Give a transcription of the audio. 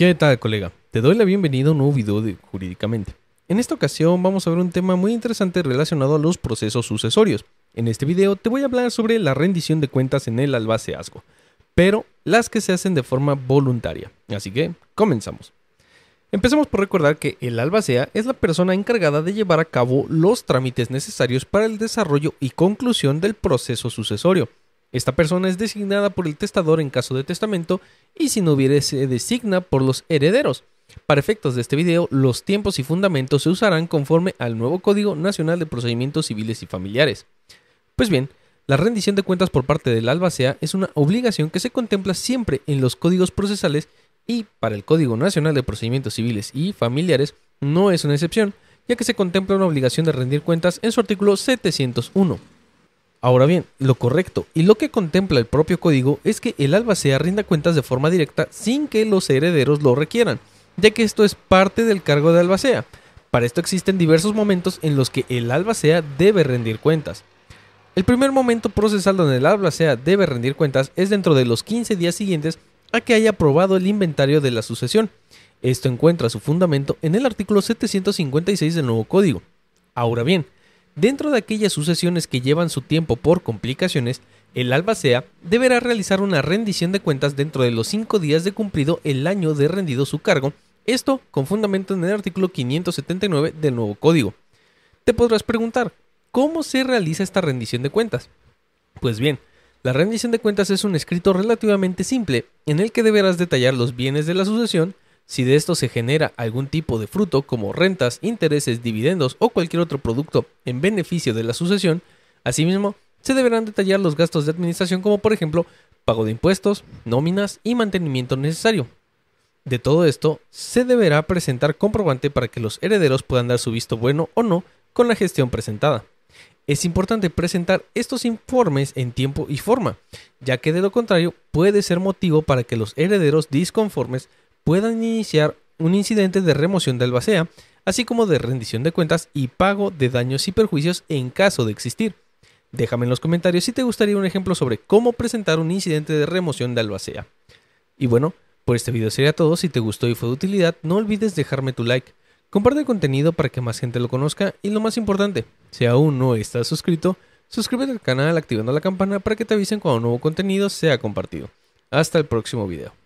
¿Qué tal, colega? Te doy la bienvenida a un nuevo video de Jurídicamente. En esta ocasión vamos a ver un tema muy interesante relacionado a los procesos sucesorios. En este video te voy a hablar sobre la rendición de cuentas en el albaceazgo, pero las que se hacen de forma voluntaria. Así que, comenzamos. Empecemos por recordar que el albacea es la persona encargada de llevar a cabo los trámites necesarios para el desarrollo y conclusión del proceso sucesorio. Esta persona es designada por el testador en caso de testamento y si no hubiere se designa por los herederos. Para efectos de este video, los tiempos y fundamentos se usarán conforme al nuevo Código Nacional de Procedimientos Civiles y Familiares. Pues bien, la rendición de cuentas por parte del albacea es una obligación que se contempla siempre en los códigos procesales y para el Código Nacional de Procedimientos Civiles y Familiares no es una excepción, ya que se contempla una obligación de rendir cuentas en su artículo 701. Ahora bien, lo correcto y lo que contempla el propio código es que el albacea rinda cuentas de forma directa sin que los herederos lo requieran, ya que esto es parte del cargo de albacea. Para esto existen diversos momentos en los que el albacea debe rendir cuentas. El primer momento procesal donde el albacea debe rendir cuentas es dentro de los 15 días siguientes a que haya aprobado el inventario de la sucesión. Esto encuentra su fundamento en el artículo 756 del nuevo código. Ahora bien, Dentro de aquellas sucesiones que llevan su tiempo por complicaciones, el albacea deberá realizar una rendición de cuentas dentro de los 5 días de cumplido el año de rendido su cargo, esto con fundamento en el artículo 579 del nuevo código. Te podrás preguntar, ¿cómo se realiza esta rendición de cuentas? Pues bien, la rendición de cuentas es un escrito relativamente simple en el que deberás detallar los bienes de la sucesión, si de esto se genera algún tipo de fruto como rentas, intereses, dividendos o cualquier otro producto en beneficio de la sucesión, asimismo, se deberán detallar los gastos de administración como por ejemplo pago de impuestos, nóminas y mantenimiento necesario. De todo esto, se deberá presentar comprobante para que los herederos puedan dar su visto bueno o no con la gestión presentada. Es importante presentar estos informes en tiempo y forma, ya que de lo contrario puede ser motivo para que los herederos disconformes puedan iniciar un incidente de remoción de albacea, así como de rendición de cuentas y pago de daños y perjuicios en caso de existir. Déjame en los comentarios si te gustaría un ejemplo sobre cómo presentar un incidente de remoción de albacea. Y bueno, por este video sería todo. Si te gustó y fue de utilidad, no olvides dejarme tu like. Comparte el contenido para que más gente lo conozca y lo más importante, si aún no estás suscrito, suscríbete al canal activando la campana para que te avisen cuando nuevo contenido sea compartido. Hasta el próximo video.